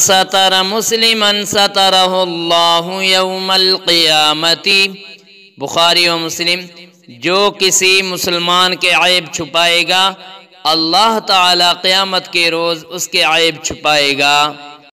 ستر مسلما مسلم اللہ یوم القیامتی بخاری و مسلم جو کسی مسلمان کے عیب چھپائے گا اللہ تعالی قیامت کے روز اس کے عیب چھپائے گا